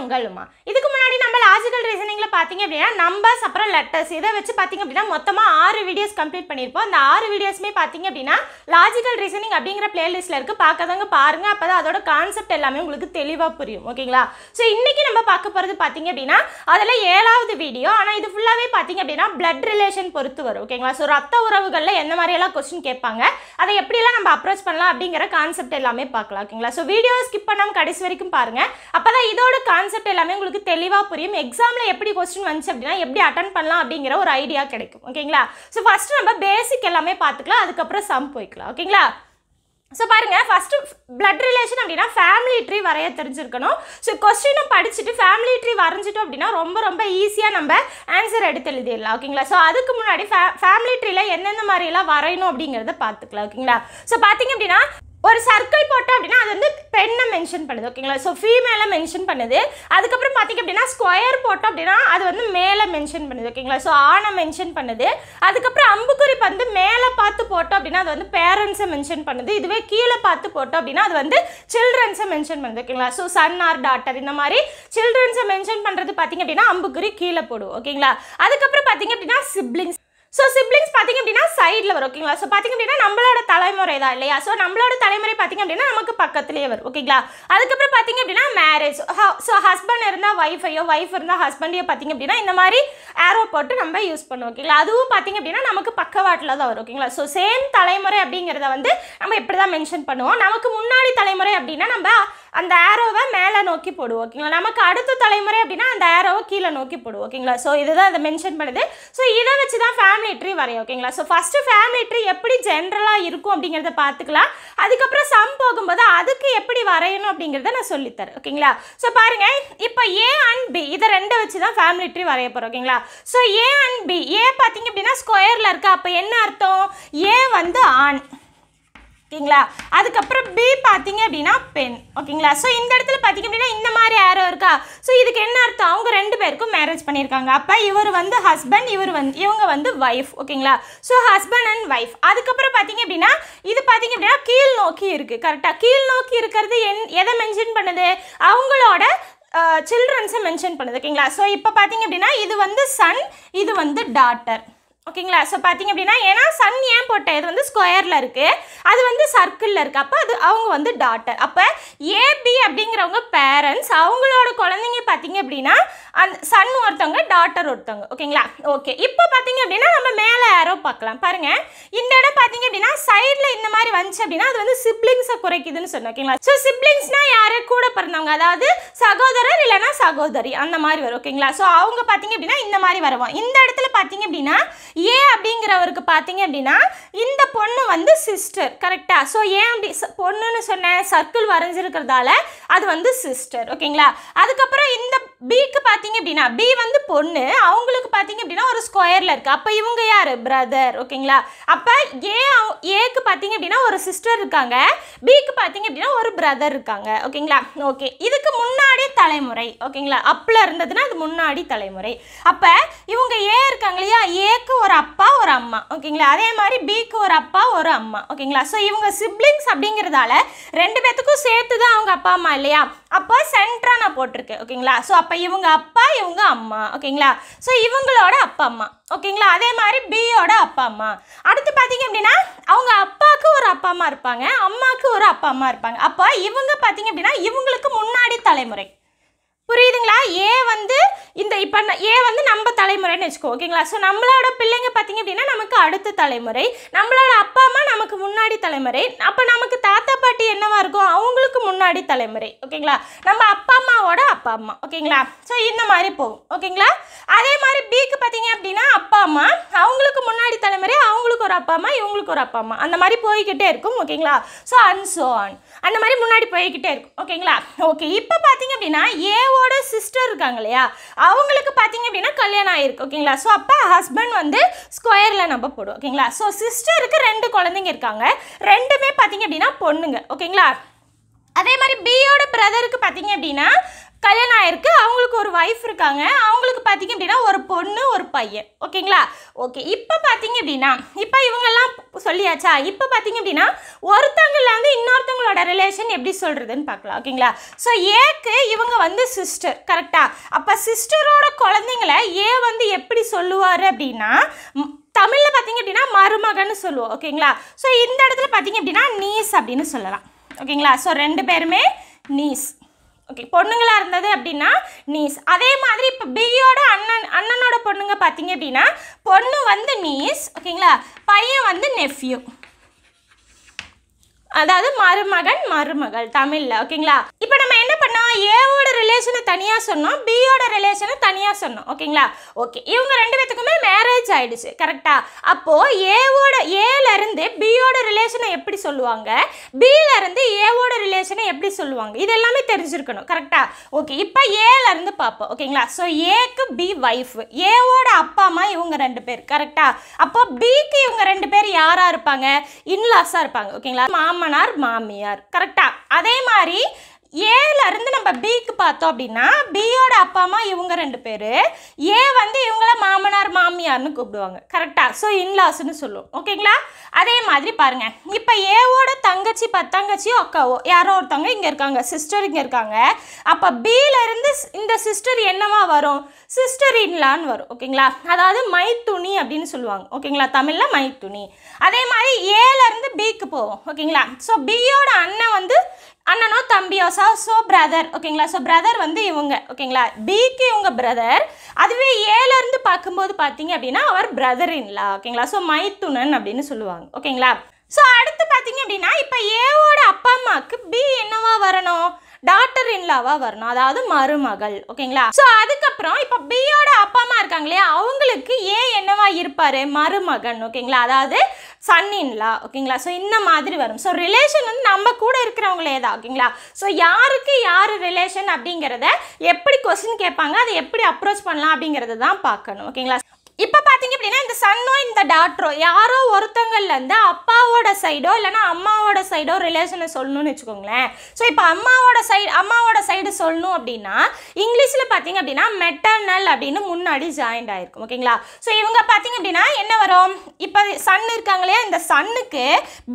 తంగళమా ఇది லாஜிக்கல் ரீசனிங்கில் பார்த்தீங்க அப்படின்னா நம்பர்ஸ் அப்புறம் லெட்டர்ஸ் இதை வச்சு பார்த்தீங்க அப்படின்னா மொத்தமாக ஆறு வீடியோஸ் கம்ப்ளீட் பண்ணியிருப்போம் அந்த ஆறு வீடியோஸுமே பார்த்தீங்க அப்படின்னா லாஜிக்கல் ரீசனிங் அப்படிங்கிற பிளேலிஸ்ட்டில் இருக்குது பார்க்காதவங்க பாருங்கள் அப்போ தான் அதோட கான்செப்ட் எல்லாமே உங்களுக்கு தெளிவாக புரியும் ஓகேங்களா ஸோ இன்றைக்கி நம்ம பார்க்க போகிறது பார்த்தீங்க அப்படின்னா அதில் ஏழாவது வீடியோ ஆனால் இது ஃபுல்லாகவே பார்த்தீங்க அப்படின்னா பிளட் ரிலேஷன் பொறுத்து வரும் ஓகேங்களா ஸோ ரத்த உறவுகளில் எந்த மாதிரியெல்லாம் கொஸ்டின் கேட்பாங்க அதை எப்படியெல்லாம் நம்ம அப்ரோச் பண்ணலாம் அப்படிங்கிற கான்செப்ட் எல்லாமே பார்க்கலாம் ஓகேங்களா ஸோ வீடியோ ஸ்கிப் பண்ணாமல் கடைசி வரைக்கும் பாருங்கள் அப்போ தான் இதோட கான்செப்ட் எல்லாமே உங்களுக்கு தெளிவாக புரியும் எக்ஸாமில் எப்படி கொஸ்டின் வந்துச்சு அப்படின்னா எப்படி அட்டன் பண்ணலாம் அப்படிங்கிற ஒரு ஐடியா கிடைக்கும் ஓகேங்களா ஸோ ஃபஸ்ட்டு நம்ம பேசிக் எல்லாமே பார்த்துக்கலாம் அதுக்கப்புறம் சம் போய்க்கலாம் ஓகேங்களா ஸோ பாருங்கள் ஃபஸ்ட்டு பிளட் ரிலேஷன் அப்படின்னா ஃபேமிலி ட்ரீ வரைய தெரிஞ்சிருக்கணும் ஸோ கொஸ்டினும் படிச்சுட்டு ஃபேமிலி ட்ரீ வரைஞ்சிட்டோம் அப்படின்னா ரொம்ப ரொம்ப ஈஸியாக நம்ம ஆன்சர் எடுத்து எழுதிடலாம் ஓகேங்களா ஸோ அதுக்கு முன்னாடி ஃபே ஃபேமிலி ட்ரீல எந்தெந்த மாதிரிலாம் வரையணும் அப்படிங்கிறத பார்த்துக்கலாம் ஓகேங்களா ஸோ பார்த்தீங்க அப்படின்னா ஒரு சர்க்கிள் போட்டோம் அப்படின்னா அது வந்து பெண்ணை மென்ஷன் பண்ணுது ஓகேங்களா ஸோ ஃபீமேலை மென்ஷன் பண்ணுது அதுக்கப்புறம் பார்த்திங்க அப்படின்னா ஸ்கொயர் போட்டோம் அப்படின்னா அது வந்து மேலே மென்ஷன் பண்ணுது ஓகேங்களா ஸோ ஆணை மென்ஷன் பண்ணுது அதுக்கப்புறம் அம்புக்குறி வந்து மேலே பார்த்து போட்டோம் அப்படின்னா அது வந்து பேரண்ட்ஸை மென்ஷன் பண்ணுது இதுவே கீழே பார்த்து போட்டோம் அப்படின்னா அது வந்து சில்ட்ரன்ஸை மென்ஷன் பண்ணுது ஓகேங்களா ஸோ சன் ஆர் டாட்டர் இந்த மாதிரி சில்ட்ரன்ஸை மென்ஷன் பண்ணுறது பார்த்திங்க அப்படின்னா அம்புக்குறி கீழே போடும் ஓகேங்களா அதுக்கப்புறம் பார்த்திங்க அப்படின்னா சிப்ளிங்ஸ் ஸோ சிப்ளிங்ஸ் பார்த்திங்க அப்படின்னா சைடில் வரும் ஓகேங்களா ஸோ பார்த்திங்க அப்படின்னா நம்மளோட தலைமுறை தான் இல்லையா ஸோ நம்மளோட தலைமுறை பார்த்திங்க அப்படின்னா நமக்கு பக்கத்துலேயே வரும் ஓகேங்களா அதுக்கப்புறம் பார்த்திங்க அப்படின்னா மேரேஜ் ஸோ ஹஸ்பண்ட் இருந்தால் ஒய்ஃபையோ ஒய்ஃப் இருந்தால் ஹஸ்பண்டையோ பார்த்திங்க அப்படின்னா இந்த மாதிரி ஏரோ போட்டு நம்ம யூஸ் பண்ணுவோம் ஓகேங்களா அதுவும் பார்த்திங்க அப்படின்னா நமக்கு பக்கவாட்டில் தான் வரும் ஓகேங்களா ஸோ சேம் தலைமுறை அப்படிங்கிறத வந்து நம்ம எப்படி தான் மென்ஷன் பண்ணுவோம் நமக்கு முன்னாடி தலைமுறை அப்படின்னா நம்ம அந்த ஆரோவை மேலே நோக்கி போடுவோம் ஓகேங்களா நமக்கு அடுத்த தலைமுறை அப்படின்னா அந்த ஆரோவை கீழே நோக்கி போடுவோம் ஓகேங்களா ஸோ இதுதான் அதை மென்ஷன் பண்ணுது ஸோ இதை வச்சு தான் ஃபேமிலி ட்ரீ வரையும் ஓகேங்களா ஸோ ஃபஸ்ட்டு ஃபேமிலி ட்ரீ எப்படி ஜென்ரலாக இருக்கும் அப்படிங்கிறத பார்த்துக்கலாம் அதுக்கப்புறம் சம் போகும்போது அதுக்கு எப்படி வரையணும் அப்படிங்கிறத நான் சொல்லித்தரேன் ஓகேங்களா ஸோ பாருங்கள் இப்போ ஏ அண்ட் பி இதை ரெண்டு வச்சு தான் ஃபேமிலி ட்ரீ வரைய போகிறோம் ஓகேங்களா so A and B A பார்த்தீங்க அப்படின்னா ஸ்கொயரில் இருக்கா அப்போ என்ன அர்த்தம் ஏ வந்து ஆண் ஓகேங்களா அதுக்கப்புறம் பி பார்த்தீங்க அப்படின்னா பெண் ஓகேங்களா ஸோ இந்த இடத்துல பார்த்தீங்க அப்படின்னா இந்த மாதிரி யாரோ இருக்கா ஸோ இதுக்கு என்ன அர்த்தம் அவங்க ரெண்டு பேருக்கும் மேரேஜ் பண்ணியிருக்காங்க அப்போ இவர் வந்து ஹஸ்பண்ட் இவர் வந்து இவங்க வந்து ஒய்ஃப் ஓகேங்களா ஸோ ஹஸ்பண்ட் அண்ட் ஒய்ஃப் அதுக்கப்புறம் பார்த்தீங்க அப்படின்னா இது பார்த்தீங்க அப்படின்னா கீழ் நோக்கி இருக்குது கரெக்டாக கீழ் நோக்கி இருக்கிறது என் எதை மென்ஷன் பண்ணுது அவங்களோட சில்ட்ரன்ஸை மென்ஷன் பண்ணுது ஓகேங்களா ஸோ இப்போ பார்த்தீங்க அப்படின்னா இது வந்து சன் இது வந்து டாட்டர் ஓகேங்களா ஸோ பார்த்தீங்க அப்படின்னா ஏன்னா சன் ஏன் போட்டேன் இது வந்து ஸ்கொயரில் இருக்குது அது வந்து சர்க்கிளில் இருக்குது அப்போ அது அவங்க வந்து டாட்டர் அப்போ ஏபி அப்படிங்கிறவங்க பேரண்ட்ஸ் அவங்களோட குழந்தைங்க பார்த்தீங்க அப்படின்னா அந்த சன் ஒருத்தவங்க டாட்டர் ஒருத்தவங்க ஓகேங்களா ஓகே இப்போ பார்த்தீங்க அப்படின்னா நம்ம மேலே யாரோ பார்க்கலாம் பாருங்கள் இந்த இடம் பார்த்தீங்க அப்படின்னா சைடில் இந்த மாதிரி வந்துச்சு அப்படின்னா அது வந்து சிப்ளிங்ஸை குறைக்குதுன்னு சொன்னோம் ஓகேங்களா ஸோ சிப்ளிங்ஸ்னால் யார் கூட பிறந்தவங்க அதாவது சகோதரர் இல்லைன்னா சகோதரி அந்த மாதிரி வரும் ஓகேங்களா ஸோ அவங்க பார்த்தீங்க அப்படின்னா இந்த மாதிரி வருவோம் இந்த இடத்துல பார்த்தீங்க அப்படின்னா ஏ அப்படிங்கிறவருக்கு பார்த்தீங்க அப்படின்னா இந்த பொண்ணு வந்து சிஸ்டர் கரெக்டாக ஸோ ஏன் அப்படி பொண்ணுன்னு சொன்னேன் சர்க்கிள் வரைஞ்சிருக்கிறதால அது வந்து சிஸ்டர் ஓகேங்களா அதுக்கப்புறம் இந்த பிக்கு பார்த்தீங்க அப்படின்னா பி வந்து பொண்ணு அவங்களுக்கு பார்த்தீங்க அப்படின்னா ஒரு ஸ்கொயரில் இருக்குது அப்போ இவங்க யார் பிரதர் ஓகேங்களா அப்போ ஏ ஏக்கு பார்த்தீங்க அப்படின்னா ஒரு சிஸ்டர் இருக்காங்க பிக்கு பார்த்தீங்க அப்படின்னா ஒரு பிரதர் இருக்காங்க ஓகேங்களா ஓகே இதுக்கு முன்னாடி தலைமுறை ஓகேங்களா அப்பில் இருந்ததுன்னா அது முன்னாடி தலைமுறை அப்போ இவங்க ஏ இருக்காங்க இல்லையா ஏக்கு ஒரு அப்பா ஒரு அம்மா ஓகேங்களா அதே மாதிரி பிக்கு ஒரு அப்பா ஒரு அம்மா ஓகேங்களா ஸோ இவங்க சிப்ளிங்ஸ் அப்படிங்கிறதால ரெண்டு பேத்துக்கும் சேர்த்து தான் அவங்க அப்பா அம்மா இல்லையா அப்போ சென்ட்ராக நான் போட்டிருக்கேன் ஓகேங்களா ஸோ அப்போ இவங்க அப்பா இவங்க அம்மா ஓகேங்களா ஸோ இவங்களோட அப்பா அம்மா ஓகேங்களா அதே மாதிரி பியோட அப்பா அம்மா அடுத்து பார்த்தீங்க அப்படின்னா அவங்க அப்பாவுக்கு ஒரு அப்பா அம்மா இருப்பாங்க அம்மாவுக்கு ஒரு அப்பா அம்மா இருப்பாங்க அப்போ இவங்க பார்த்தீங்க அப்படின்னா இவங்களுக்கு முன்னாடி தலைமுறை புரியுதுங்களா ஏ வந்து இந்த இப்போ ஏ வந்து நம்ம தலைமுறைன்னு வச்சுக்கோ ஓகேங்களா ஸோ நம்மளோட பிள்ளைங்க பார்த்திங்க அப்படின்னா நமக்கு அடுத்த தலைமுறை நம்மளோட அப்பா அம்மா நமக்கு முன்னாடி தலைமுறை அப்போ நமக்கு தாத்தா பாட்டி என்னவாக இருக்கும் அவங்களுக்கு முன்னாடி தலைமுறை ஓகேங்களா நம்ம அப்பா அம்மாவோட அப்பா அம்மா ஓகேங்களா ஸோ இந்த மாதிரி போகும் ஓகேங்களா அதே மாதிரி பிக்கு பார்த்திங்க அப்படின்னா அப்பா அம்மா அவங்களுக்கு முன்னாடி தலைமுறை அவங்களுக்கு ஒரு அப்பா அம்மா இவங்களுக்கு ஒரு அப்பா அம்மா அந்த மாதிரி போய்கிட்டே இருக்கும் ஓகேங்களா ஸோ அன் அந்த மாதிரி முன்னாடி போய்கிட்டே இருக்கும் ஓகேங்களா ஓகே இப்போ பார்த்திங்க அப்படின்னா ஏ ஒய்ஃபோட சிஸ்டர் இருக்காங்க இல்லையா அவங்களுக்கு பார்த்தீங்க அப்படின்னா கல்யாணம் ஆயிருக்கு ஓகேங்களா ஸோ அப்போ ஹஸ்பண்ட் வந்து ஸ்கொயரில் நம்ம போடுவோம் ஓகேங்களா ஸோ சிஸ்டருக்கு ரெண்டு குழந்தைங்க இருக்காங்க ரெண்டுமே பார்த்தீங்க அப்படின்னா பொண்ணுங்க ஓகேங்களா அதே மாதிரி பியோட பிரதருக்கு பார்த்தீங்க அப்படின்னா கல்யாணம் ஆயிருக்கு அவங்களுக்கு ஒரு ஒய்ஃப் இருக்காங்க அவங்களுக்கு பார்த்தீங்க அப்படின்னா ஒரு பொண்ணு ஒரு பையன் ஓகேங்களா ஓகே இப்போ பார்த்தீங்க அப்படின்னா இப்போ இவங்கெல்லாம் சொல்லியாச்சா இப்போ பார்த்தீங்க அப்படின்னா ஒருத்தங்கள்லேருந்து இன்னொருத்தவங்களோட ரிலேஷன் எப்படி சொல்கிறதுன்னு பார்க்கலாம் ஓகேங்களா ஸோ ஏக்கு இவங்க வந்து சிஸ்டர் கரெக்டாக அப்போ சிஸ்டரோட குழந்தைங்கள ஏ வந்து எப்படி சொல்லுவார் அப்படின்னா தமிழில் பார்த்தீங்க அப்படின்னா மருமகன்னு சொல்லுவோம் ஓகேங்களா ஸோ இந்த இடத்துல பார்த்தீங்க அப்படின்னா நீஸ் அப்படின்னு சொல்லலாம் ஓகேங்களா ஸோ ரெண்டு பேருமே நீஸ் ஓகே பொண்ணுங்களாக இருந்தது அப்படின்னா நீஸ் அதே மாதிரி இப்போ பியோட அண்ணன் அண்ணனோட பொண்ணுங்க பார்த்தீங்க அப்படின்னா பொண்ணு வந்து நீஸ் ஓகேங்களா பையன் வந்து நெஃப்யூ அதாவது மருமகன் மருமகள் தமிழில் ஓகேங்களா இப்போ நம்ம என்ன பண்ணோம் ஏவோட ரிலேஷனை தனியாக சொன்னோம் பியோட ரிலேஷனை தனியாக சொன்னோம் ஓகேங்களா ஓகே இவங்க ரெண்டு பேத்துக்குமே மேரேஜ் ஆயிடுச்சு கரெக்டா அப்போது ஏவோட ஏலேருந்து பியோட ரிலேஷனை எப்படி சொல்லுவாங்க பியிலேருந்து ஏவோட ரிலேஷனை எப்படி சொல்லுவாங்க இது எல்லாமே தெரிஞ்சிருக்கணும் கரெக்டா ஓகே இப்போ ஏலேருந்து பார்ப்போம் ஓகேங்களா ஸோ ஏக்கு பி ஒய்ஃப் ஏவோட அப்பா அம்மா இவங்க ரெண்டு பேர் கரெக்டா அப்போ பிக்கு இவங்க ரெண்டு பேர் யாராக இருப்பாங்க இன்லாஸாக இருப்பாங்க ஓகேங்களா மாமா மாமனார் மாமியார் கரெக்டாக அதே மாதிரி ஏலேருந்து நம்ம பிக்கு பார்த்தோம் அப்படின்னா பியோட அப்பா அம்மா இவங்க ரெண்டு பேர் ஏ வந்து இவங்கள மாமனார் மாமியார்னு கூப்பிடுவாங்க கரெக்டாக ஸோ இன்லாஸ்ன்னு சொல்லுவோம் ஓகேங்களா அதே மாதிரி பாருங்கள் இப்போ ஏவோட தங்கச்சி பத்தங்கச்சியோ அக்காவோ யாரோ ஒருத்தவங்க இங்கே இருக்காங்க சிஸ்டர் இங்கே இருக்காங்க அப்போ பியிலேருந்து இந்த சிஸ்டர் என்னவா வரும் சிஸ்டர் இன்லான்னு வரும் ஓகேங்களா அதாவது மைத்துணி அப்படின்னு சொல்லுவாங்க ஓகேங்களா தமிழில் மைத்துணி அதே மாதிரி ஏலேருந்து பிக்கு போவோம் ஓகேங்களா ஸோ பியோட அண்ணன் வந்து அண்ணனோ தம்பியோ சா ஸோ பிரதர் ஓகேங்களா ஸோ பிரதர் வந்து இவங்க ஓகேங்களா பிக்கு இவங்க பிரதர் அதுவே ஏலேருந்து பார்க்கும்போது பார்த்தீங்க அப்படின்னா அவர் பிரதர் இன்லா ஓகேங்களா ஸோ மைத்துனன் அப்படின்னு சொல்லுவாங்க ஓகேங்களா ஸோ அடுத்து பார்த்தீங்க அப்படின்னா இப்போ ஏவோட அப்பா அம்மாவுக்கு பி என்னவா வரணும் டாக்டர் இன்லாவா வரணும் அதாவது மருமகள் ஓகேங்களா ஸோ அதுக்கப்புறம் இப்போ பியோட அப்பா அம்மா இருக்காங்க இல்லையா அவங்களுக்கு ஏ என்னவா இருப்பார் மருமகன் ஓகேங்களா அதாவது சன்னின்லா ஓகேங்களா ஸோ இந்த மாதிரி வரும் ஸோ ரிலேஷன் வந்து நம்ம கூட இருக்கிறவங்களே தான் ஓகேங்களா ஸோ யாருக்கு யார் ரிலேஷன் அப்படிங்கிறத எப்படி கொஸ்டின் கேட்பாங்க அதை எப்படி அப்ரோச் பண்ணலாம் அப்படிங்கிறத தான் பார்க்கணும் ஓகேங்களா இப்போ பார்த்தீங்க அப்படின்னா இந்த சன்னோ இந்த டாக்டரோ யாரோ ஒருத்தங்கள்லேருந்து அப்பாவோட சைடோ இல்லைனா அம்மாவோட சைடோ ரிலேஷனை சொல்லணும்னு வச்சுக்கோங்களேன் ஸோ இப்போ அம்மாவோட சைடு அம்மாவோட சைடு சொல்லணும் அப்படின்னா இங்கிலீஷில் பார்த்தீங்க அப்படின்னா மெட்டர்னல் அப்படின்னு முன்னாடி ஜாயிண்ட் ஆகிருக்கும் ஓகேங்களா ஸோ இவங்க பார்த்தீங்க அப்படின்னா என்ன வரும் இப்போ சன் இருக்காங்களே இந்த சன்னுக்கு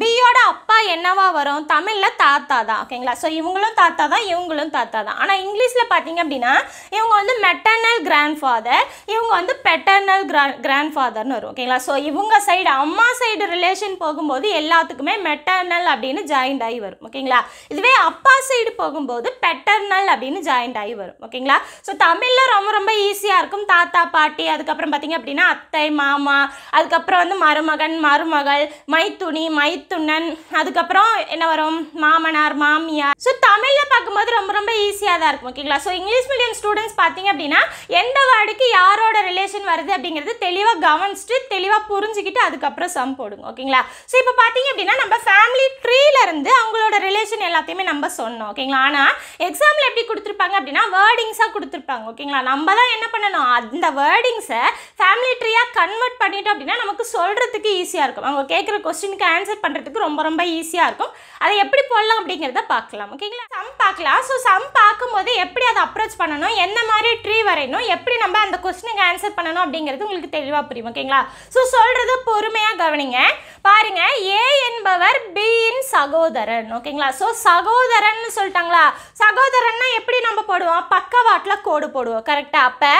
பியோட அப்பா என்னவா வரும் தமிழில் தாத்தா தான் ஓகேங்களா ஸோ இவங்களும் தாத்தா தான் இவங்களும் தாத்தா தான் ஆனால் இங்கிலீஷில் பார்த்தீங்க அப்படின்னா இவங்க வந்து மெட்டர்னல் கிராண்ட் ஃபாதர் இவங்க வந்து பெட்டர்னல் கிரா கிராண்ட் ஃபாதர்னு வரும் ஓகேங்களா ஸோ இவங்க சைடு அம்மா சைடு ரிலேஷன் போகும்போது எல்லாத்துக்குமே மெட்டர்னல் அப்படின்னு ஜாயிண்ட் ஆகி வரும் ஓகேங்களா இதுவே அப்பா சைடு போகும்போது பெட்டர்னல் அப்படின்னு ஜாயிண்ட் ஆகி வரும் ஓகேங்களா ஸோ தமிழில் ரொம்ப ரொம்ப ஈஸியாக இருக்கும் தாத்தா பாட்டி அதுக்கப்புறம் பார்த்திங்க அப்படின்னா அத்தை மாமா அதுக்கப்புறம் வந்து மருமகன் மருமகள் மைத்துணி மைத்துண்ணன் அதுக்கப்புறம் என்ன வரும் மாமனார் மாமியார் ஸோ தமிழில் பார்க்கும்போது ரொம்ப ரொம்ப ஈஸியாக தான் இருக்கும் ஓகேங்களா ஸோ இங்கிலீஷ் மீடியம் ஸ்டூடெண்ட்ஸ் பார்த்தீங்க அப்படின்னா எந்த வார்டுக்கு யாரோட ரிலேஷன் வருது அப்படிங்கிறது அப்படிங்கிறது தெளிவாக கவனிச்சுட்டு தெளிவாக புரிஞ்சுக்கிட்டு அதுக்கப்புறம் சம் போடுங்க ஓகேங்களா ஸோ இப்போ பார்த்தீங்க அப்படின்னா நம்ம ஃபேமிலி ட்ரீலேருந்து அவங்களோட ரிலேஷன் எல்லாத்தையுமே நம்ம சொன்னோம் ஓகேங்களா ஆனால் எக்ஸாம்பிள் எப்படி கொடுத்துருப்பாங்க அப்படின்னா வேர்டிங்ஸாக கொடுத்துருப்பாங்க ஓகேங்களா நம்ம தான் என்ன பண்ணணும் அந்த வேர்டிங்ஸை ஃபேமிலி ட்ரீயாக கன்வெர்ட் பண்ணிட்டோம் அப்படின்னா நமக்கு சொல்கிறதுக்கு ஈஸியாக இருக்கும் அவங்க கேட்குற கொஸ்டினுக்கு ஆன்சர் பண்ணுறதுக்கு ரொம்ப ரொம்ப ஈஸியாக இருக்கும் அதை எப்படி போடலாம் அப்படிங்கிறத பார்க்கலாம் ஓகேங்களா சம் பார்க்கலாம் ஸோ சம் பார்க்கும்போது எப்படி அதை அப்ரோச் பண்ணணும் என்ன மாதிரி ட்ரீ வரையணும் எப்படி நம்ம அந்த கொஸ்டினுக்கு ஆன்சர் பண்ணணும் அப்படிங்கிறது உங்களுக்கு தெளிவாக புரியும் ஓகேங்களா ஸோ சொல்கிறது பொறுமையாக கவனிங்க பாருங்க ஏ என்பவர் பியின் சகோதரன் ஓகேங்களா ஸோ சகோதரன் சொல்லிட்டாங்களா சகோதரன்னா எப்படி நம்ம போடுவோம் பக்கவாட்டில் கோடு போடுவோம் கரெக்டாக அப்போ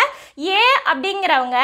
ஏ அப்படிங்கிறவங்க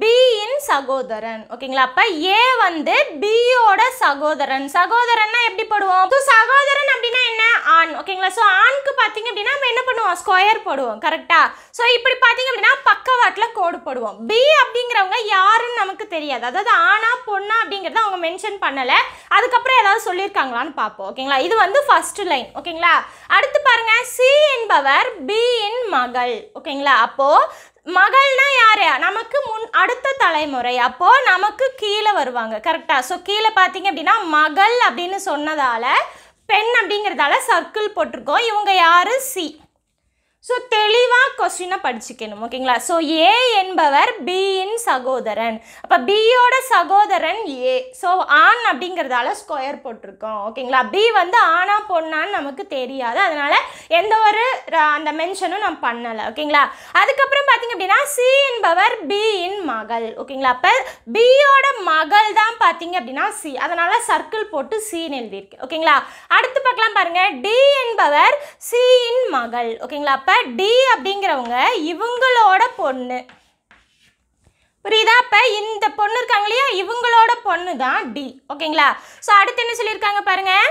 பியின் சகோதரன் ஓகேங்களா அப்போ ஏ வந்து பியோட சகோதரன் சகோதரன்னா எப்படி போடுவோம் சகோதரன் அப்படின்னா என்ன ஆண் ஓகேங்களா ஸோ ஆண்க்கு பார்த்தீங்க அப்படின்னா நம்ம என்ன பண்ணுவோம் ஸ்கொயர் போடுவோம் கரெக்டாக ஸோ இப்படி பார்த்தீங்க அப்படின்னா பக்கவாட்டில் கோடு போடுவோம் பி அப்படிங்கிறவங்க யாருன்னு நமக்கு தெரியாது அதாவது ஆணா பொண்ணா அப்படிங்கிறத அவங்க மென்ஷன் பண்ணலை அதுக்கப்புறம் ஏதாவது சொல்லியிருக்காங்களான்னு பார்ப்போம் ஓகேங்களா இது வந்து ஃபர்ஸ்ட் லைன் ஓகேங்களா அடுத்து பாருங்க சி என்பவர் பியின் மகள் ஓகேங்களா அப்போது மகள்னா யார் நமக்கு முன் அடுத்த தலைமுறை அப்போது நமக்கு கீழே வருவாங்க கரெக்டாக ஸோ கீழே பார்த்தீங்க அப்படின்னா மகள் அப்படின்னு சொன்னதால் பெண் அப்படிங்கிறதால சர்க்கிள் போட்டிருக்கோம் இவங்க யார் சி ஸோ தெளிவாக கொஸ்டினை படிச்சுக்கணும் ஓகேங்களா ஸோ ஏ என்பவர் பியின் சகோதரன் அப்போ பியோட சகோதரன் ஏ ஸோ ஆண் அப்படிங்கிறதால ஸ்கொயர் போட்டிருக்கோம் ஓகேங்களா பி வந்து ஆனா பொண்ணான்னு நமக்கு தெரியாது அதனால் எந்த ஒரு அந்த மென்ஷனும் நான் பண்ணலை ஓகேங்களா அதுக்கப்புறம் பார்த்தீங்க அப்படின்னா சி என்பவர் பியின் மகள் ஓகேங்களா அப்போ பியோட மகள் தான் பார்த்தீங்க அப்படின்னா சி அதனால் சர்க்கிள் போட்டு சின்னு எழுதியிருக்கு ஓகேங்களா அடுத்து பார்க்கலாம் பாருங்கள் டி என்பவர் சியின் மகள் ஓகேங்களா அப்போ அப்போ டி அப்படிங்கிறவங்க இவங்களோட பொண்ணு புரியுதா இப்போ இந்த பொண்ணு இருக்காங்க இல்லையா இவங்களோட பொண்ணு தான் டி ஓகேங்களா ஸோ அடுத்து என்ன சொல்லியிருக்காங்க பாருங்கள்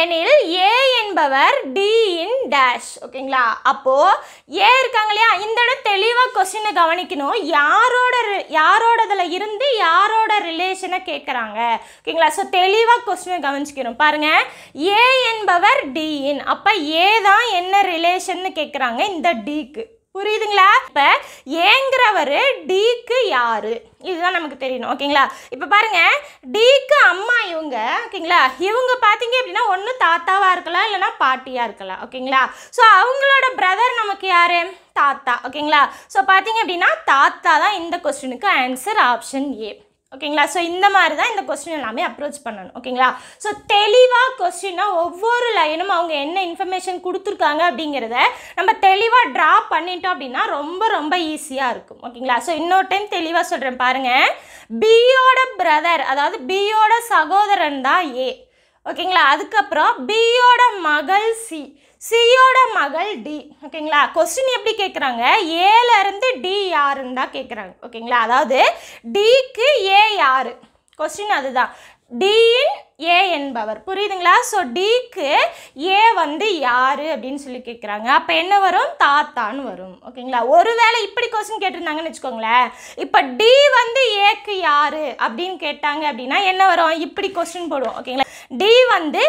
எனில் ஏ என்பவர் டி இன் டேஷ் ஓகேங்களா அப்போது ஏ இருக்காங்க இல்லையா இந்த இடம் தெளிவாக கொஸ்டினை கவனிக்கணும் யாரோட யாரோடதில் இருந்து யார் ரிலேஷனை கேட்குறாங்க ஓகேங்களா ஸோ தெளிவாக கொஸ்டினை கவனிச்சுக்கணும் பாருங்கள் ஏ என்பவர் டிஇன் அப்போ ஏ தான் என்ன ரிலேஷன்னு கேட்குறாங்க இந்த டிக்கு புரியுதுங்களா இப்போ ஏங்கிறவர் டிக்கு யாரு இதுதான் நமக்கு தெரியணும் ஓகேங்களா இப்போ பாருங்க டிக்கு அம்மா இவங்க ஓகேங்களா இவங்க பார்த்தீங்க அப்படின்னா ஒன்று தாத்தாவாக இருக்கலாம் இல்லைனா பாட்டியாக இருக்கலாம் ஓகேங்களா ஸோ அவங்களோட பிரதர் நமக்கு யார் தாத்தா ஓகேங்களா ஸோ பார்த்தீங்க அப்படின்னா தாத்தா தான் இந்த கொஸ்டினுக்கு ஆன்சர் ஆப்ஷன் ஏ ஓகேங்களா ஸோ இந்த மாதிரி தான் இந்த கொஸ்டின் எல்லாமே அப்ரோச் பண்ணணும் ஓகேங்களா ஸோ தெளிவாக கொஸ்டின்னா ஒவ்வொரு லைனும் அவங்க என்ன இன்ஃபர்மேஷன் கொடுத்துருக்காங்க அப்படிங்கிறத நம்ம தெளிவாக ட்ரா பண்ணிட்டோம் அப்படின்னா ரொம்ப ரொம்ப ஈஸியாக இருக்கும் ஓகேங்களா ஸோ இன்னொரு டைம் தெளிவாக சொல்கிறேன் பாருங்கள் பியோட பிரதர் அதாவது பியோட சகோதரன் தான் ஏ ஓகேங்களா அதுக்கப்புறம் பியோட மகள் சி சியோட மகள் டி ஓகேங்களா கொஸ்டின் எப்படி கேட்குறாங்க ஏலேருந்து டி யாருன்னு தான் கேட்குறாங்க ஓகேங்களா அதாவது டிக்கு ஏ யாரு கொஸ்டின் அதுதான் டியின் ஏ என்பவர் புரியுதுங்களா ஸோ டிக்கு ஏ வந்து யார் அப்படின்னு சொல்லி கேட்குறாங்க அப்போ என்ன வரும் தாத்தான்னு வரும் ஓகேங்களா ஒருவேளை இப்படி கொஸ்டின் கேட்டிருந்தாங்கன்னு வச்சுக்கோங்களேன் இப்போ டி வந்து ஏக்கு யார் அப்படின்னு கேட்டாங்க அப்படின்னா என்ன வரும் இப்படி கொஸ்டின் போடுவோம் ஓகேங்களா டி வந்து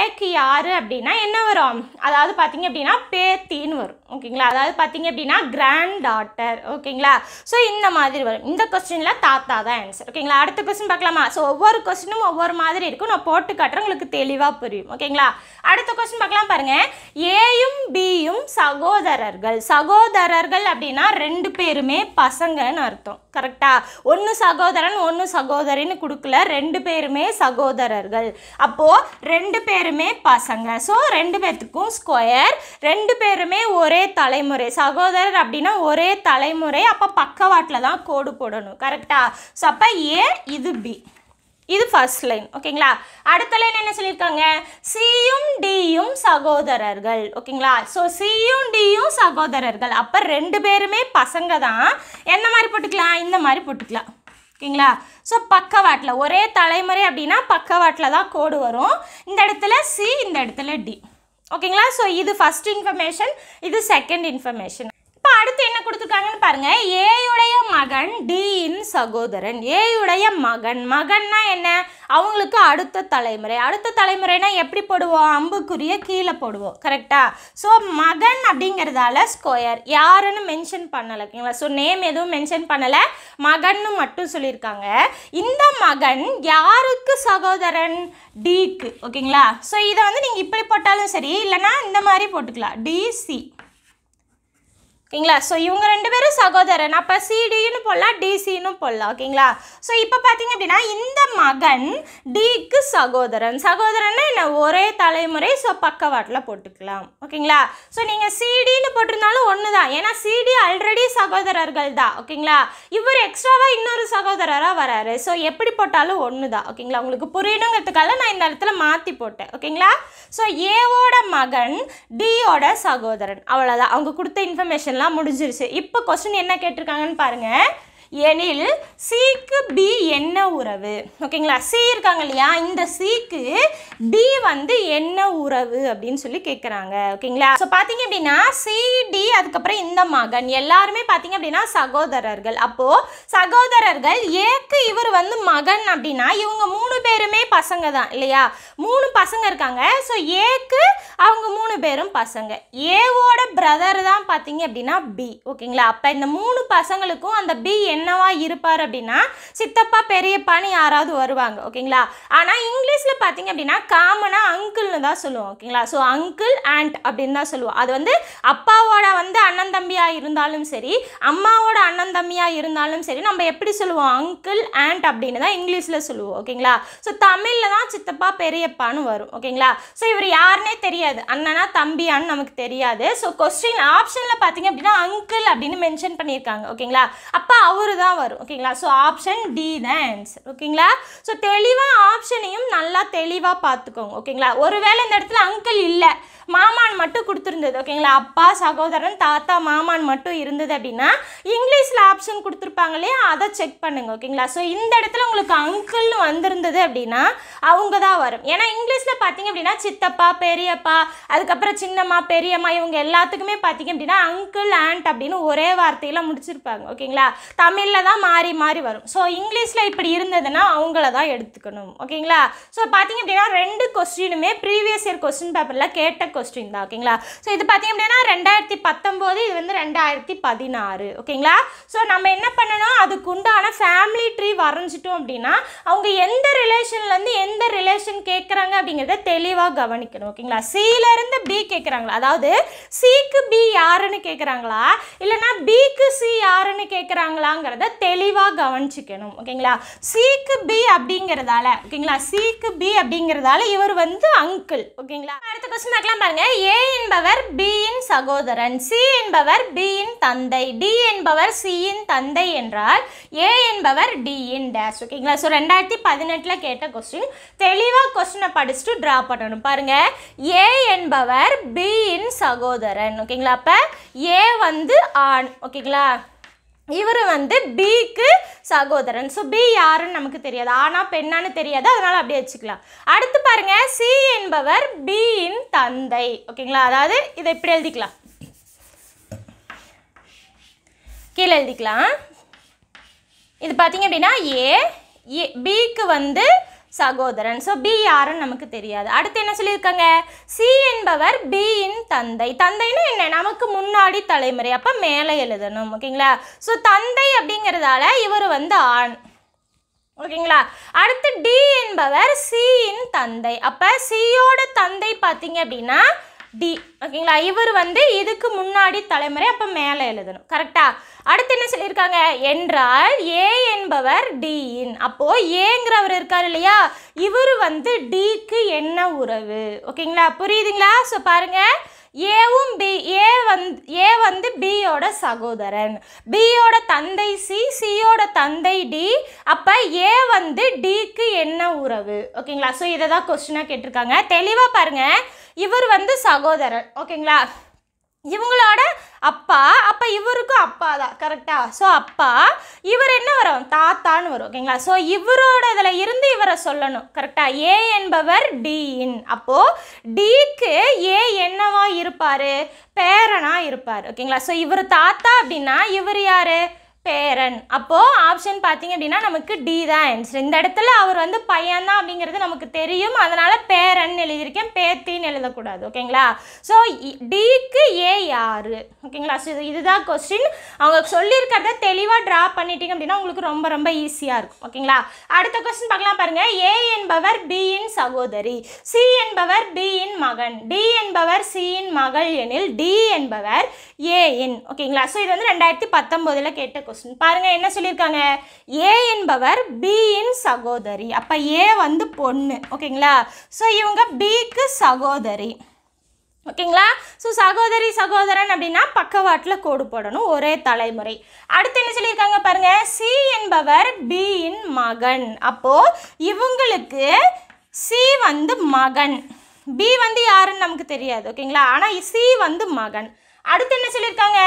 ஏக்கு யார் அப்படின்னா என்ன வரும் அதாவது பார்த்தீங்க அப்படின்னா பேத்தின்னு வரும் ஓகேங்களா அதாவது பார்த்தீங்க அப்படின்னா கிராண்ட் டாட்டர் ஓகேங்களா ஸோ இந்த மாதிரி வரும் இந்த கொஸ்டினில் தாத்தா தான் ஆன்சர் ஓகேங்களா அடுத்த கொஸ்டின் பார்க்கலாமா ஸோ ஒவ்வொரு கொஸ்டினும் ஒவ்வொரு மாதிரி இருக்கும் நான் போட்டு காட்டுறேன் உங்களுக்கு தெளிவாக புரியும் ஓகேங்களா அடுத்த கொஸ்டின் பார்க்கலாம் பாருங்கள் ஏயும் பியும் சகோதரர்கள் சகோதரர்கள் அப்படின்னா ரெண்டு பேருமே பசங்கன்னு அர்த்தம் கரெக்டாக ஒன்று சகோதரன் ஒன்று சகோதரின்னு கொடுக்கல ரெண்டு பேருமே சகோதரர்கள் அப்போது ரெண்டு பேருமே பசங்க ஸோ ரெண்டு பேர்த்துக்கும் ஸ்கொயர் ரெண்டு பேருமே ஒரே தலைமுறை சகோதரர் அப்படின்னா ஒரே தலைமுறை அப்போ பக்கவாட்டில் தான் கோடு போடணும் கரெக்டாக ஸோ அப்போ ஏ இது பி இது ஃபர்ஸ்ட் லைன் ஓகேங்களா அடுத்த லைன் என்ன சொல்லியிருக்காங்க சியும் டியும் சகோதரர்கள் ஓகேங்களா ஸோ சியும் டியும் சகோதரர்கள் அப்போ ரெண்டு பேருமே பசங்க தான் என்ன மாதிரி போட்டுக்கலாம் இந்த மாதிரி போட்டுக்கலாம் ஓகேங்களா ஸோ பக்கவாட்டில் ஒரே தலைமுறை அப்படின்னா பக்கவாட்டில் தான் கோடு வரும் இந்த இடத்துல சி இந்த இடத்துல டி ஓகேங்களா ஸோ இது ஃபஸ்ட் இன்ஃபர்மேஷன் இது செகண்ட் இன்ஃபர்மேஷன் இப்போ அடுத்து என்ன கொடுத்துருக்காங்கன்னு பாருங்க ஏயுடைய மகன் டியின் சகோதரன் ஏயுடைய மகன் மகன்னா என்ன அவங்களுக்கு அடுத்த தலைமுறை அடுத்த தலைமுறைனா எப்படி போடுவோம் அம்புக்குரிய கீழே போடுவோம் கரெக்டா ஸோ மகன் அப்படிங்கிறதால ஸ்கொயர் யாருன்னு மென்ஷன் பண்ணலை ஓகேங்களா ஸோ நேம் எதுவும் மென்ஷன் பண்ணலை மகன்னு மட்டும் சொல்லியிருக்காங்க இந்த மகன் யாருக்கு சகோதரன் டிக்கு ஓகேங்களா ஸோ இதை வந்து நீங்கள் இப்படி போட்டாலும் சரி இல்லைனா இந்த மாதிரி போட்டுக்கலாம் டிசி ஓகேங்களா ஸோ இவங்க ரெண்டு பேரும் சகோதரன் அப்போ சிடின்னு போடலாம் டிசின்னு போடலாம் ஓகேங்களா ஸோ இப்போ பார்த்தீங்க அப்படின்னா இந்த மகன் டிக்கு சகோதரன் சகோதரன்னு என்ன ஒரே தலைமுறை ஸோ பக்கவாட்டில் போட்டுக்கலாம் ஓகேங்களா ஸோ நீங்கள் சிடின்னு போட்டிருந்தாலும் ஒன்று தான் ஏன்னா சிடி ஆல்ரெடி சகோதரர்கள் தான் ஓகேங்களா இவர் எக்ஸ்ட்ராவாக இன்னொரு சகோதரராக வராரு ஸோ எப்படி போட்டாலும் ஒன்று தான் ஓகேங்களா உங்களுக்கு புரியணுங்கிறதுக்காக நான் இந்த இடத்துல மாற்றி போட்டேன் ஓகேங்களா ஸோ ஏவோட மகன் டியோட சகோதரன் அவ்வளோதான் அவங்க கொடுத்த இன்ஃபர்மேஷனில் எல்லாம் முடிஞ்சிருச்சு இப்போ கொஸ்டின் என்ன கேட்டிருக்காங்கன்னு பாருங்கள் எனில் சிக்கு பி என்ன உறவு ஓகேங்களா சி இருக்காங்க இல்லையா இந்த சிக்கு பி வந்து என்ன உறவு அப்படின்னு சொல்லி கேட்குறாங்க ஓகேங்களா ஸோ பார்த்தீங்க அப்படின்னா சிடி அதுக்கப்புறம் இந்த மகன் எல்லாருமே பார்த்தீங்க அப்படின்னா சகோதரர்கள் அப்போது சகோதரர்கள் ஏக்கு இவர் வந்து மகன் அப்படின்னா இவங்க மூணு பேருமே பசங்க தான் இல்லையா மூணு பசங்க இருக்காங்க ஸோ ஏக்கு அவங்க மூணு பேரும் பசங்க ஏவோட பிரதர் தான் பார்த்தீங்க அப்படின்னா பி ஓகேங்களா அப்போ இந்த மூணு பசங்களுக்கும் அந்த பி என்ன என்னவா இருப்பார் அப்படின்னா சித்தப்பா பெரியப்பான்னு யாராவது வருவாங்க ஓகேங்களா ஆனால் இங்கிலீஷில் பார்த்தீங்க அப்படின்னா காமனாக அங்கிள்னு தான் சொல்லுவோம் ஓகேங்களா ஸோ அங்கிள் ஆண்ட் அப்படின்னு தான் சொல்லுவோம் அது வந்து அப்பாவோட வந்து அண்ணன் தம்பியாக இருந்தாலும் சரி அம்மாவோட அண்ணன் தம்பியாக இருந்தாலும் சரி நம்ம எப்படி சொல்லுவோம் அங்கிள் ஆண்ட் அப்படின்னு தான் இங்கிலீஷில் சொல்லுவோம் ஓகேங்களா ஸோ தமிழில் தான் சித்தப்பா பெரியப்பான்னு வரும் ஓகேங்களா ஸோ இவர் யாருன்னே தெரியாது அண்ணனா தம்பியான்னு நமக்கு தெரியாது ஸோ கொஸ்டின் ஆப்ஷனில் பார்த்தீங்க அப்படின்னா அங்கிள் அப்படின்னு மென்ஷன் பண்ணியிருக்காங்க ஓகேங்களா அப்போ அவர் ஃபோர் தான் வரும் ஓகேங்களா ஸோ ஆப்ஷன் டி தான் ஆன்சர் ஓகேங்களா ஸோ தெளிவாக ஆப்ஷனையும் நல்லா தெளிவாக பார்த்துக்கோங்க ஓகேங்களா ஒருவேளை இந்த இடத்துல அங்கிள் இல்லை மாமான் மட்டும் கொடுத்துருந்தது ஓகேங்களா அப்பா சகோதரன் தாத்தா மாமான் மட்டும் இருந்தது அப்படின்னா இங்கிலீஷில் ஆப்ஷன் கொடுத்துருப்பாங்க இல்லையா அதை செக் பண்ணுங்கள் ஓகேங்களா ஸோ இந்த இடத்துல உங்களுக்கு அங்கிள்னு வந்திருந்தது அப்படின்னா அவங்க தான் வரும் ஏன்னா இங்கிலீஷில் பார்த்தீங்க அப்படின்னா சித்தப்பா பெரியப்பா அதுக்கப்புறம் சின்னம்மா பெரியம்மா இவங்க எல்லாத்துக்குமே பார்த்தீங்க அப்படின்னா அங்கிள் ஆண்ட் அப்படின்னு ஒரே வார்த்தையில் முடிச்சிருப்பாங்க ஓகேங்களா தமிழில் தான் மாறி மாறி வரும் ஸோ இங்கிலீஷில் இப்படி இருந்ததுன்னா அவங்கள தான் எடுத்துக்கணும் ஓகேங்களா ஸோ பார்த்திங்க அப்படின்னா ரெண்டு கொஸ்டினுமே ப்ரீவியஸ் இயர் கொஸ்டின் பேப்பரில் கேட்ட கொஸ்டின் தான் ஓகேங்களா ஸோ இது பார்த்திங்க அப்படின்னா ரெண்டாயிரத்தி பத்தொம்போது இது வந்து ரெண்டாயிரத்தி பதினாறு ஓகேங்களா ஸோ நம்ம என்ன பண்ணணும் அதுக்கு உண்டான ஃபேமிலி ட்ரீ வரைஞ்சிட்டோம் அப்படின்னா அவங்க எந்த ரிலேஷன்லேருந்து எந்த ரிலேஷன் கேட்குறாங்க அப்படிங்கிறத தெளிவாக கவனிக்கணும் ஓகேங்களா சிலேருந்து பி கேட்குறாங்களா அதாவது சிக்கு பி யாருன்னு கேட்குறாங்களா இல்லைனா பிக்கு சி யாருன்னு கேட்குறாங்களாங்க இருக்காங்கிறத தெளிவாக கவனிச்சுக்கணும் ஓகேங்களா சிக்கு பி அப்படிங்கிறதால ஓகேங்களா சிக்கு பி அப்படிங்கிறதால இவர் வந்து அங்கிள் ஓகேங்களா அடுத்த கொஸ்டின் பார்க்கலாம் பாருங்க ஏ என்பவர் பியின் சகோதரன் சி என்பவர் பியின் தந்தை டி என்பவர் சியின் தந்தை என்றால் ஏ என்பவர் டியின் டேஷ் ஓகேங்களா ஸோ ரெண்டாயிரத்தி பதினெட்டில் கேட்ட கொஸ்டின் தெளிவாக கொஸ்டினை படிச்சுட்டு ட்ரா பண்ணணும் பாருங்க ஏ என்பவர் பியின் சகோதரன் ஓகேங்களா அப்போ ஏ வந்து ஆண் ஓகேங்களா இவர் வந்து பிக்கு சகோதரன் ஸோ பி யாருன்னு நமக்கு தெரியாது ஆனால் பெண்ணான்னு தெரியாது அதனால் அப்படியே வச்சுக்கலாம் அடுத்து பாருங்கள் சி என்பவர் பியின் தந்தை ஓகேங்களா அதாவது இதை இப்படி எழுதிக்கலாம் கீழே எழுதிக்கலாம் இது பார்த்தீங்க அப்படின்னா ஏ பிக்கு வந்து சகோதரன் ஸோ பி யாருன்னு நமக்கு தெரியாது அடுத்து என்ன சொல்லியிருக்காங்க சி என்பவர் பியின் தந்தை தந்தைன்னு என்ன நமக்கு முன்னாடி தலைமுறை அப்போ மேலே எழுதணும் ஓகேங்களா ஸோ தந்தை அப்படிங்கிறதால இவர் வந்து ஆண் ஓகேங்களா அடுத்து டி என்பவர் சியின் தந்தை அப்போ சியோட தந்தை பார்த்தீங்க அப்படின்னா டி ஓகேங்களா இவர் வந்து இதுக்கு முன்னாடி தலைமுறை அப்போ மேலே எழுதணும் கரெக்டாக அடுத்து என்ன சொல்லியிருக்காங்க என்றால் ஏ என்பவர் டிஇன் அப்போது ஏங்கிறவர் இருக்கார் இல்லையா இவர் வந்து டிக்கு என்ன உறவு ஓகேங்களா புரியுதுங்களா ஸோ பாருங்கள் ஏவும் பி ஏ வந்து ஏ வந்து பியோட சகோதரன் பியோட தந்தை சி சியோட தந்தை டி அப்போ ஏ வந்து டிக்கு என்ன உறவு ஓகேங்களா ஸோ இதை தான் கொஸ்டினாக கேட்டிருக்காங்க தெளிவாக பாருங்கள் இவர் வந்து சகோதரர் ஓகேங்களா இவங்களோட அப்பா அப்போ இவருக்கும் அப்பா தான் கரெக்டாக ஸோ அப்பா இவர் என்ன வரும் தாத்தான்னு வரும் ஓகேங்களா ஸோ இவரோட இதில் இருந்து இவரை சொல்லணும் கரெக்டாக ஏ என்பவர் டி இன் அப்போது டிக்கு ஏ என்னவா இருப்பார் பேரனாக இருப்பார் ஓகேங்களா ஸோ இவர் தாத்தா அப்படின்னா இவர் யார் பேரன் அப்போது ஆப்ஷன் பார்த்தீங்க அப்படின்னா நமக்கு டி தான் ஆன்சர் இந்த இடத்துல அவர் வந்து பையன் தான் அப்படிங்கிறது நமக்கு தெரியும் அதனால் பேரன் எழுதியிருக்கேன் பேத்தின்னு எழுதக்கூடாது ஓகேங்களா ஸோ டிக்கு ஏ யாரு ஓகேங்களா ஸோ இதுதான் கொஸ்டின் அவங்க சொல்லியிருக்கிறத தெளிவாக ட்ரா பண்ணிட்டீங்க அப்படின்னா உங்களுக்கு ரொம்ப ரொம்ப ஈஸியாக இருக்கும் ஓகேங்களா அடுத்த கொஸ்டின் பார்க்கலாம் பாருங்கள் ஏ என்பவர் பியின் சகோதரி சி என்பவர் பியின் மகன் டி என்பவர் சியின் மகள் எனில் டி என்பவர் ஏ இன் ஓகேங்களா ஸோ இது வந்து ரெண்டாயிரத்தி பத்தொம்போதில் கேட்ட கொஸ்டின் பாருங்கள் என்ன சொல்லியிருக்காங்க ஏ என்பவர் பியின் சகோதரி அப்போ ஏ வந்து பொண்ணு ஓகேங்களா ஸோ இவங்க பிக்கு சகோதரி ஓகேங்களா ஸோ சகோதரி சகோதரன் அப்படின்னா பக்கவாட்டில் கோடு போடணும் ஒரே தலைமுறை அடுத்து என்ன சொல்லியிருக்காங்க பாருங்கள் சி என்பவர் பியின் மகன் அப்போது இவங்களுக்கு சி வந்து மகன் பி வந்து யாருன்னு நமக்கு தெரியாது ஓகேங்களா ஆனால் சி வந்து மகன் அடுத்து என்ன சொல்லியிருக்காங்க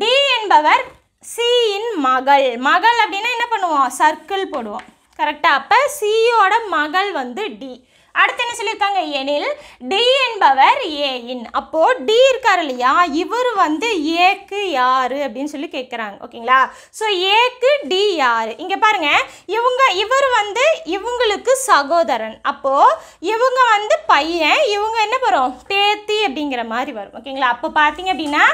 டி என்பவர் சியின் மகள் மகள் அப்படின்னா என்ன பண்ணுவோம் சர்க்கிள் போடுவோம் கரெக்டாக அப்போ சியோட மகள் வந்து டி அடுத்து என்ன சொல்லியிருக்காங்க எனில் டி என்பவர் ஏயின் அப்போது டி இருக்கார் இல்லையா இவர் வந்து ஏக்கு யார் அப்படின்னு சொல்லி கேட்குறாங்க ஓகேங்களா ஸோ ஏக்கு டி யார் இங்கே பாருங்கள் இவங்க இவர் வந்து இவங்களுக்கு சகோதரன் அப்போது இவங்க வந்து பையன் இவங்க என்ன வரும் பேத்தி அப்படிங்கிற மாதிரி வரும் ஓகேங்களா அப்போ பார்த்தீங்க அப்படின்னா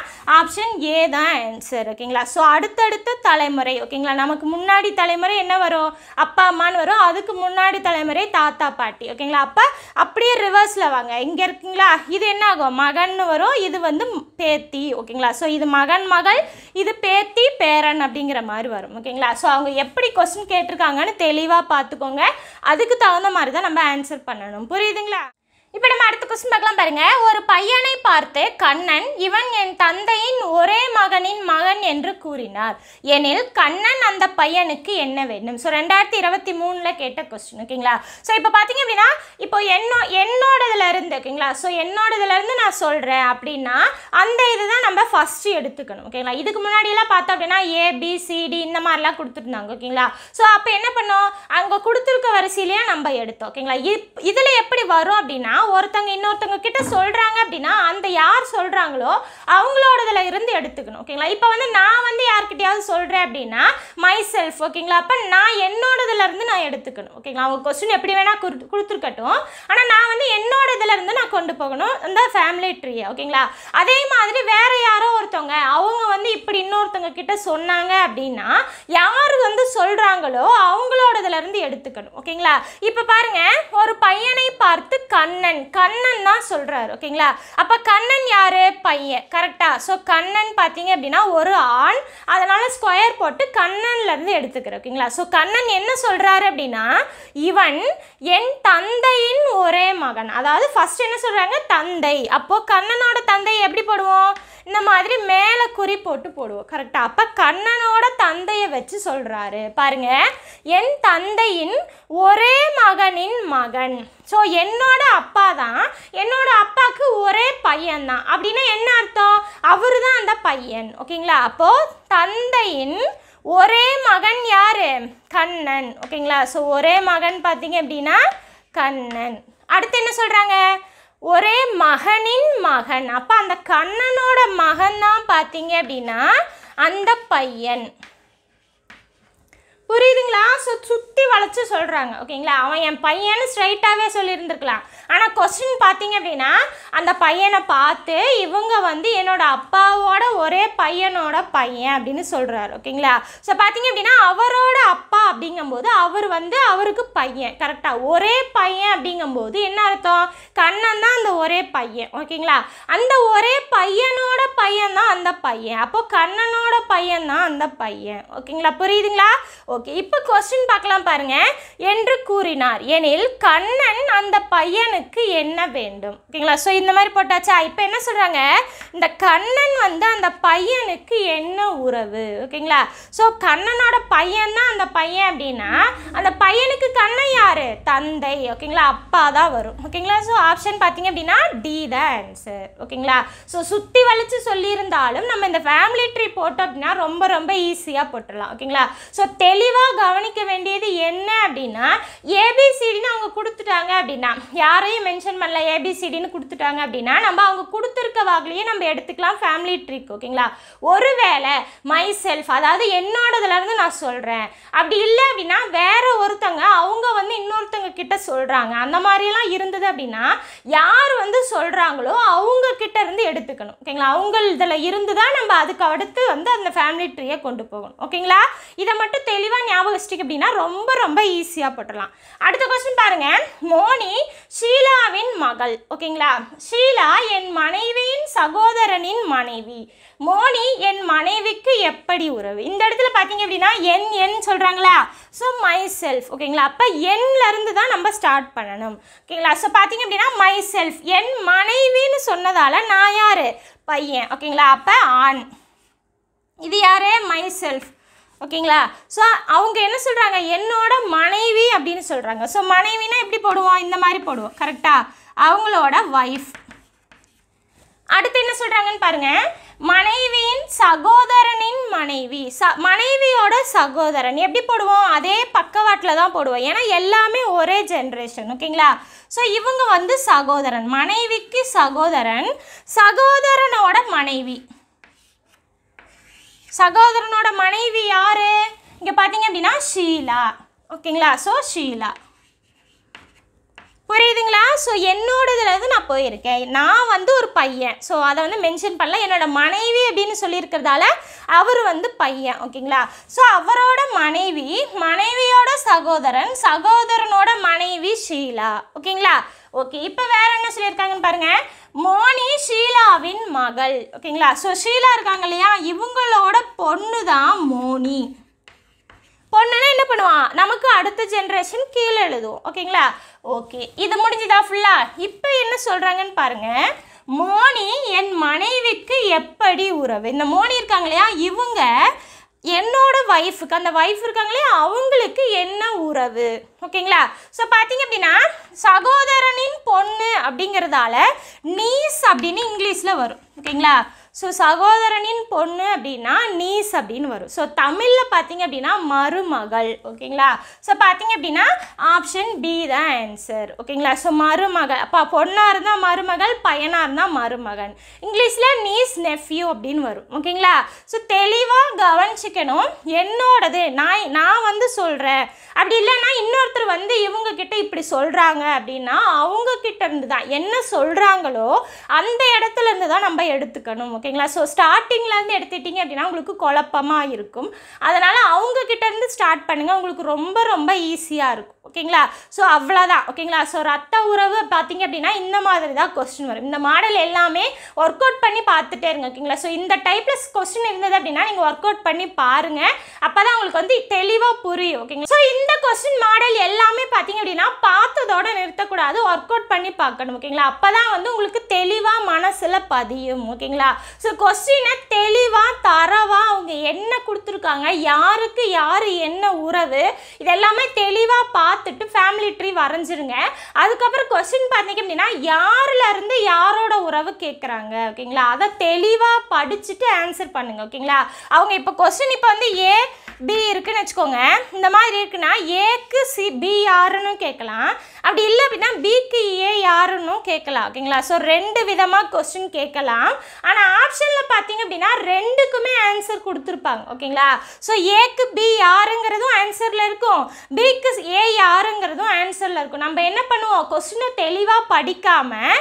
ஆப்ஷன் ஏ தான் ஆன்சர் ஓகேங்களா ஸோ அடுத்தடுத்த தலைமுறை ஓகேங்களா நமக்கு முன்னாடி தலைமுறை என்ன வரும் அப்பா அம்மான்னு வரும் அதுக்கு முன்னாடி தலைமுறை தாத்தா பாட்டி ஓகேங்களா அப்போ அப்படியே ரிவர்ஸில் வாங்க இங்கே இருக்குங்களா இது என்ன ஆகும் மகன் வரும் இது வந்து பேத்தி ஓகேங்களா ஸோ இது மகன் மகள் இது பேத்தி பேரன் அப்படிங்கிற மாதிரி வரும் ஓகேங்களா ஸோ அவங்க எப்படி கொஸ்டின் கேட்டிருக்காங்கன்னு தெளிவாக பார்த்துக்கோங்க அதுக்கு தகுந்த மாதிரி தான் நம்ம ஆன்சர் பண்ணணும் புரியுதுங்களா இப்போ நம்ம அடுத்த கொஸ்டின் பார்க்கலாம் பாருங்க ஒரு பையனை பார்த்து கண்ணன் இவன் என் தந்தையின் ஒரே மகனின் மகன் என்று கூறினார் எனில் கண்ணன் அந்த பையனுக்கு என்ன வேண்டும் ஸோ ரெண்டாயிரத்தி இருபத்தி மூணில் கேட்ட கொஸ்டின் ஓகேங்களா ஸோ இப்போ பார்த்தீங்க அப்படின்னா இப்போ என்னோ இருந்து ஓகேங்களா ஸோ இருந்து நான் சொல்கிறேன் அப்படின்னா அந்த இதுதான் நம்ம ஃபஸ்ட்டு எடுத்துக்கணும் ஓகேங்களா இதுக்கு முன்னாடியெல்லாம் பார்த்தோம் அப்படின்னா ஏபிசிடி இந்த மாதிரிலாம் கொடுத்துருந்தாங்க ஓகேங்களா ஸோ அப்போ என்ன பண்ணோம் அங்கே கொடுத்துருக்க வரிசையிலேயே நம்ம எடுத்தோம் ஓகேங்களா இப் இதில் எப்படி வரும் அப்படின்னா ஒருத்தவங்க இன்னொருத்தவங்க கிட்ட சொல்கிறாங்க அப்படின்னா அந்த யார் சொல்கிறாங்களோ அவங்களோடதுல இருந்து எடுத்துக்கணும் ஓகேங்களா இப்போ வந்து நான் வந்து யார்கிட்டயாவது சொல்கிறேன் அப்படின்னா மை செல்ஃப் ஓகேங்களா அப்போ நான் என்னோடதுலேருந்து நான் எடுத்துக்கணும் ஓகேங்களா அவங்க கொஸ்டின் எப்படி வேணால் கொடுத்து கொடுத்துருக்கட்டும் ஆனால் நான் வந்து என்னோட நான் கொண்டு போகணும் இந்த ஃபேமிலி ட்ரீயை ஓகேங்களா அதே மாதிரி வேறு யாரோ ஒருத்தவங்க அவங்க வந்து இப்படி இன்னொருத்தவங்க கிட்ட சொன்னாங்க அப்படின்னா யார் வந்து சொல்கிறாங்களோ அவங்களோடதுலேருந்து எடுத்துக்கணும் ஓகேங்களா இப்போ பாருங்கள் ஒரு பையனை பார்த்து கண்ணன் கண்ணன் தான் சொல்கிறாரு ஓகேங்களா அப்போ கண்ணன் யார் பையன் கரெக்டாக ஸோ கண்ணன் பார்த்தீங்க அப்படின்னா ஒரு ஆண் அதனால் ஸ்கொயர் போட்டு கண்ணன்லேருந்து எடுத்துக்கிறோம் ஓகேங்களா ஸோ கண்ணன் என்ன சொல்கிறாரு அப்படின்னா இவன் என் தந்தையின் ஒரே மகன் அதாவது ஃபஸ்ட் என்ன சொல்கிறாங்க தந்தை அப்போது கண்ணனோட தந்தை எப்படி போடுவோம் இந்த மாதிரி மேலே குறி போட்டு போடுவோம் கரெக்டாக அப்போ கண்ணனோட தந்தையை வச்சு சொல்கிறாரு பாருங்க என் தந்தையின் ஒரே மகனின் மகன் ஸோ என்னோட அப்பா தான் என்னோட அப்பாவுக்கு ஒரே பையன் தான் அப்படின்னா என்ன அர்த்தம் அவர் தான் அந்த பையன் ஓகேங்களா அப்போது தந்தையின் ஒரே மகன் யார் கண்ணன் ஓகேங்களா ஸோ ஒரே மகன் பார்த்தீங்க அப்படின்னா கண்ணன் அடுத்து என்ன சொல்கிறாங்க ஒரே மகனின் மகன் அப்போ அந்த கண்ணனோட மகன் தான் பார்த்தீங்க அப்படின்னா அந்த பையன் புரியுதுங்களா ஸோ சுற்றி வளைச்சு சொல்கிறாங்க ஓகேங்களா அவன் என் பையன்னு ஸ்ட்ரைட்டாகவே சொல்லியிருந்துருக்கலாம் ஆனால் கொஸ்டின் பார்த்தீங்க அப்படின்னா அந்த பையனை பார்த்து இவங்க வந்து என்னோடய அப்பாவோட ஒரே பையனோட பையன் அப்படின்னு சொல்கிறாரு ஓகேங்களா ஸோ பார்த்தீங்க அப்படின்னா அவரோட அப்பா அப்படிங்கும்போது அவர் வந்து அவருக்கு பையன் கரெக்டாக ஒரே பையன் அப்படிங்கும்போது என்ன அர்த்தம் கண்ணன் தான் அந்த ஒரே பையன் ஓகேங்களா அந்த ஒரே பையனோட பையன் தான் அந்த பையன் அப்போது கண்ணனோட பையன் தான் அந்த பையன் ஓகேங்களா புரியுதுங்களா ஓகே இப்போ கொஸ்டின் பார்க்கலாம் பாருங்க என்று கூறினார் எனில் கண்ணன் அந்த பையனுக்கு என்ன வேண்டும் ஓகேங்களா ஸோ இந்த மாதிரி போட்டாச்சா இப்போ என்ன சொல்கிறாங்க இந்த கண்ணன் வந்து அந்த பையனுக்கு என்ன உறவு ஓகேங்களா ஸோ கண்ணனோட பையன் தான் அந்த பையன் அப்படின்னா அந்த பையனுக்கு கண்ணன் யார் தந்தை ஓகேங்களா அப்பா தான் வரும் ஓகேங்களா ஸோ ஆப்ஷன் பார்த்தீங்க அப்படின்னா டி த ஆன்சர் ஓகேங்களா ஸோ சுற்றி வலிச்சு சொல்லியிருந்தாலும் நம்ம இந்த ஃபேமிலி ட்ரீ போட்டோம் அப்படின்னா ரொம்ப ரொம்ப ஈஸியாக போட்டுடலாம் ஓகேங்களா ஸோ தெளி தெளிவாக கவனிக்க வேண்டியது என்ன அப்படின்னா ஏபிசிடின்னு அவங்க கொடுத்துட்டாங்க அப்படின்னா யாரையும் மென்ஷன் பண்ணல ஏபிசிடின்னு கொடுத்துட்டாங்க அப்படின்னா நம்ம அவங்க கொடுத்துருக்க வாக்குலேயே நம்ம எடுத்துக்கலாம் ஃபேமிலி ட்ரிக் ஓகேங்களா ஒருவேளை மை செல்ஃப் அதாவது என்னோடதுலேருந்து நான் சொல்கிறேன் அப்படி இல்லை அப்படின்னா வேற ஒருத்தங்க அவங்க வந்து இன்னொருத்தங்க கிட்ட சொல்கிறாங்க அந்த மாதிரிலாம் இருந்தது அப்படின்னா யார் வந்து சொல்கிறாங்களோ அவங்க கிட்ட இருந்து எடுத்துக்கணும் ஓகேங்களா அவங்க இதில் இருந்து தான் நம்ம அதுக்கு அடுத்து வந்து அந்த ஃபேமிலி ட்ரீயை கொண்டு போகணும் ஓகேங்களா இதை மட்டும் தெளிவாக தெளிவாக ஞாபகம் வச்சுட்டு அப்படின்னா ரொம்ப ரொம்ப ஈஸியாக போட்டுடலாம் அடுத்த கொஸ்டின் பாருங்கள் மோனி ஷீலாவின் மகள் ஓகேங்களா ஷீலா என் மனைவியின் சகோதரனின் மனைவி மோனி என் மனைவிக்கு எப்படி உறவு இந்த இடத்துல பார்த்தீங்க அப்படின்னா என் என் சொல்கிறாங்களா ஸோ மை செல்ஃப் ஓகேங்களா அப்போ என்லேருந்து தான் நம்ம ஸ்டார்ட் பண்ணணும் ஓகேங்களா ஸோ பார்த்தீங்க அப்படின்னா மை செல்ஃப் என் மனைவின்னு சொன்னதால் நான் யார் பையன் ஓகேங்களா அப்போ ஆண் இது யார் மை செல்ஃப் ஓகேங்களா ஸோ அவங்க என்ன சொல்கிறாங்க என்னோட மனைவி அப்படின்னு சொல்கிறாங்க ஸோ மனைவினா எப்படி போடுவோம் இந்த மாதிரி போடுவோம் கரெக்டாக அவங்களோட ஒய்ஃப் அடுத்து என்ன சொல்கிறாங்கன்னு பாருங்கள் மனைவியின் சகோதரனின் மனைவி ச மனைவியோட சகோதரன் எப்படி போடுவோம் அதே பக்கவாட்டில் தான் போடுவோம் ஏன்னா எல்லாமே ஒரே ஜென்ரேஷன் ஓகேங்களா ஸோ இவங்க வந்து சகோதரன் மனைவிக்கு சகோதரன் சகோதரனோட மனைவி சகோதரனோட மனைவி யார் இங்கே பார்த்தீங்க அப்படின்னா ஷீலா ஓகேங்களா ஸோ ஷீலா புரியுதுங்களா ஸோ என்னோட இதில் வந்து நான் போயிருக்கேன் நான் வந்து ஒரு பையன் ஸோ அதை வந்து மென்ஷன் பண்ணல என்னோட மனைவி அப்படின்னு சொல்லியிருக்கிறதால அவர் வந்து பையன் ஓகேங்களா ஸோ அவரோட மனைவி மனைவியோட சகோதரன் சகோதரனோட மனைவி ஷீலா ஓகேங்களா ஓகே இப்போ வேற என்ன சொல்லியிருக்காங்கன்னு பாருங்க மோனி ஷீலாவின் மகள் ஓகேங்களா ஸோ ஷீலா இருக்காங்க இல்லையா இவங்களோட பொண்ணு தான் மோனி பொண்ணுன்னா என்ன பண்ணுவான் நமக்கு அடுத்த ஜென்ரேஷன் கீழே எழுதுவோம் ஓகேங்களா ஓகே இது முடிஞ்சுதா ஃபுல்லா இப்போ என்ன சொல்கிறாங்கன்னு பாருங்கள் மோனி என் மனைவிக்கு எப்படி உறவு இந்த மோனி இருக்காங்க இல்லையா இவங்க என்னோட வைஃபுக்கு அந்த வைஃப் இருக்காங்களே அவங்களுக்கு என்ன உறவு ஓகேங்களா ஸோ பார்த்தீங்க அப்படின்னா சகோதரனின் பொண்ணு அப்படிங்கிறதால நீஸ் அப்படின்னு இங்கிலீஷில் வரும் ஓகேங்களா ஸோ சகோதரனின் பொண்ணு அப்படின்னா நீஸ் அப்படின்னு வரும் ஸோ தமிழில் பார்த்தீங்க அப்படின்னா மருமகள் ஓகேங்களா ஸோ பார்த்தீங்க அப்படின்னா ஆப்ஷன் பி தான் ஆன்சர் ஓகேங்களா ஸோ மருமகள் அப்போ பொண்ணாக இருந்தால் மருமகள் பையனாக இருந்தால் மருமகன் இங்கிலீஷில் நீஸ் நெஃப்யூ அப்படின்னு வரும் ஓகேங்களா ஸோ தெளிவாக கவனிச்சிக்கணும் என்னோடது நான் நான் வந்து சொல்கிறேன் அப்படி இல்லைன்னா இன்னொருத்தர் வந்து இவங்கக்கிட்ட இப்படி சொல்கிறாங்க அப்படின்னா அவங்கக்கிட்ட இருந்து தான் என்ன சொல்கிறாங்களோ அந்த இடத்துல இருந்து தான் நம்ம எடுத்துக்கணும் ஓகே ஓகேங்களா ஸோ ஸ்டார்டிங்லேருந்து எடுத்துட்டிங்க அப்படின்னா உங்களுக்கு குழப்பமாக இருக்கும் அதனால் அவங்கக்கிட்டேருந்து ஸ்டார்ட் பண்ணுங்கள் உங்களுக்கு ரொம்ப ரொம்ப ஈஸியாக இருக்கும் ஓகேங்களா ஸோ அவ்வளோதான் ஓகேங்களா ஸோ ரத்த உறவு பார்த்தீங்க அப்படின்னா இந்த மாதிரி தான் கொஸ்டின் வரும் இந்த மாடல் எல்லாமே ஒர்க் அவுட் பண்ணி பார்த்துட்டே இருங்க ஓகேங்களா ஸோ இந்த டைப்பில் கொஸ்டின் இருந்தது அப்படின்னா நீங்கள் ஒர்க் அவுட் பண்ணி பாருங்கள் அப்போ தான் உங்களுக்கு வந்து தெளிவாக புரியும் ஓகேங்களா ஸோ இந்த கொஸ்டின் மாடல் எல்லாமே பார்த்தீங்க அப்படின்னா பார்த்ததோட நிறுத்தக்கூடாது ஒர்க் அவுட் பண்ணி பார்க்கணும் ஓகேங்களா அப்போ தான் வந்து உங்களுக்கு தெளிவாக மனசில் பதியும் ஓகேங்களா ஸோ கொஸ்டினை தெளிவாக தரவாக அவங்க என்ன கொடுத்துருக்காங்க யாருக்கு யார் என்ன உறவு இதெல்லாமே தெளிவாக பார்த்துட்டு ஃபேமிலி ட்ரீ வரைஞ்சிருங்க அதுக்கப்புறம் கொஸ்டின் பார்த்தீங்க அப்படின்னா யாருலேருந்து யாரோட உறவு கேட்குறாங்க ஓகேங்களா அதை தெளிவாக படிச்சுட்டு ஆன்சர் பண்ணுங்கள் ஓகேங்களா அவங்க இப்போ கொஸ்டின் இப்போ வந்து ஏ பி இருக்குன்னு வச்சுக்கோங்க இந்த மாதிரி இருக்குன்னா ஏக்கு சி பி யாருன்னு கேட்கலாம் அப்படி இல்லை அப்படின்னா பிக்கு ஏ யாருன்னு கேட்கலாம் ஓகேங்களா ஸோ ரெண்டு விதமாக கொஸ்டின் கேட்கலாம் ஆனால் ஆப்ஷனில் பார்த்தீங்க அப்படின்னா ரெண்டுக்குமே ஆன்சர் கொடுத்துருப்பாங்க ஓகேங்களா ஸோ ஏக்கு பி யாருங்கிறதும் ஆன்சரில் இருக்கும் பிக்கு ஏ யாருங்கிறதும் ஆன்சரில் இருக்கும் நம்ம என்ன பண்ணுவோம் கொஸ்டினை தெளிவாக படிக்காமல்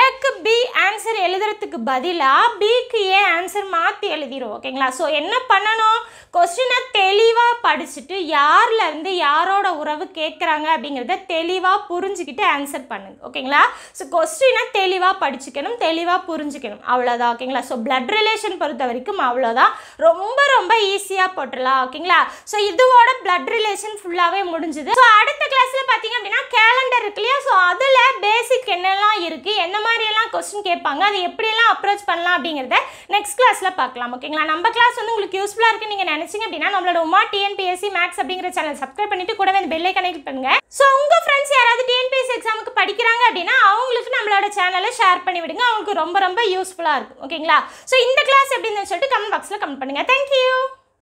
ஏக்கு பி ஆன்சர் எழுதுறதுக்கு பதிலாக பிக்கு ஏ ஆன்சர் மாற்றி எழுதிடுவோம் ஓகேங்களா ஸோ என்ன பண்ணணும் கொஸ்டினை தெளிவாக படிச்சுட்டு யாரில் யாரோட உறவு கேட்குறாங்க அப்படிங்கிறத தெளிவாக புரிஞ்சுக்கிட்டு ஆன்சர் பண்ணுங்க ஓகேங்களா ஸோ கொஸ்டினை தெளிவாக படிச்சுக்கணும் தெளிவாக புரிஞ்சுக்கணும் அவ்வளோதான் ஓகேங்களா ஸோ பிளட் ரிலேஷன் பொறுத்த வரைக்கும் அவ்வளோதான் ரொம்ப ரொம்ப ஈஸியாக போட்டுடலாம் ஓகேங்களா ஸோ இதோட பிளட் ரிலேஷன் ஃபுல்லாகவே முடிஞ்சுது ஸோ அடுத்த கிளாஸில் பார்த்தீங்க அப்படின்னா கேலண்டர் இருக்கு இல்லையா ஸோ அதில் பேசிக் என்னெல்லாம் இருக்குது என்ன என்ன மாதிரியெல்லாம் கொஸ்டின் கேட்பாங்க அது எப்படியெல்லாம் அப்ரோச் பண்ணலாம் அப்படிங்கிறத நெக்ஸ்ட் கிளாஸில் பார்க்கலாம் ஓகேங்களா நம்ம கிளாஸ் வந்து உங்களுக்கு யூஸ்ஃபுல்லாக இருக்குன்னு நீங்கள் நினச்சிங்க அப்படின்னா நம்மளோட உமா டிஎன்பிஎஸ்சி மேக்ஸ் அப்படிங்கிற சேனல் சப்ஸ்கிரைப் பண்ணிட்டு கூடவே இந்த பெல்லை கனெக்ட் பண்ணுங்க ஸோ உங்கள் ஃப்ரெண்ட்ஸ் யாராவது டிஎன்பிஎஸ்சி எக்ஸாமுக்கு படிக்கிறாங்க அப்படின்னா அவங்களுக்கு நம்மளோட சேனலை ஷேர் பண்ணி விடுங்க அவங்களுக்கு ரொம்ப ரொம்ப யூஸ்ஃபுல்லாக இருக்கும் ஓகேங்களா ஸோ இந்த கிளாஸ் எப்படின்னு சொல்லிட்டு கமெண்ட் பாக்ஸில் கமெண்ட் பண்ணுங்கள் தேங்க்யூ